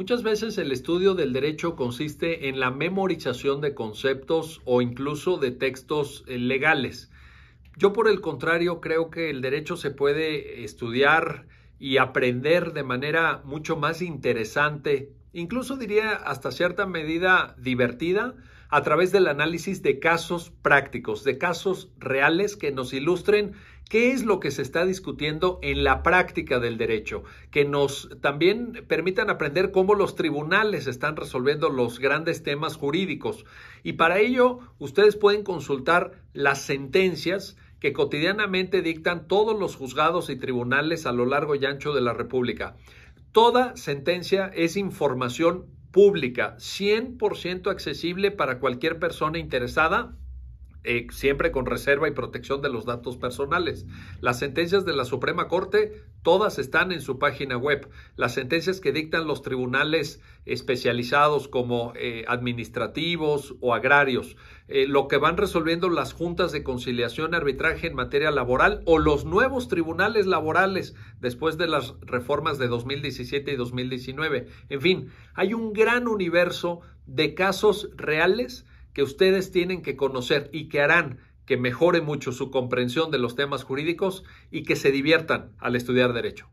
Muchas veces el estudio del derecho consiste en la memorización de conceptos o incluso de textos eh, legales. Yo por el contrario creo que el derecho se puede estudiar y aprender de manera mucho más interesante, incluso diría hasta cierta medida divertida, a través del análisis de casos prácticos, de casos reales que nos ilustren ¿Qué es lo que se está discutiendo en la práctica del derecho? Que nos también permitan aprender cómo los tribunales están resolviendo los grandes temas jurídicos. Y para ello, ustedes pueden consultar las sentencias que cotidianamente dictan todos los juzgados y tribunales a lo largo y ancho de la República. Toda sentencia es información pública, 100% accesible para cualquier persona interesada eh, siempre con reserva y protección de los datos personales. Las sentencias de la Suprema Corte, todas están en su página web. Las sentencias que dictan los tribunales especializados como eh, administrativos o agrarios, eh, lo que van resolviendo las juntas de conciliación y arbitraje en materia laboral o los nuevos tribunales laborales después de las reformas de 2017 y 2019. En fin, hay un gran universo de casos reales que ustedes tienen que conocer y que harán que mejore mucho su comprensión de los temas jurídicos y que se diviertan al estudiar derecho.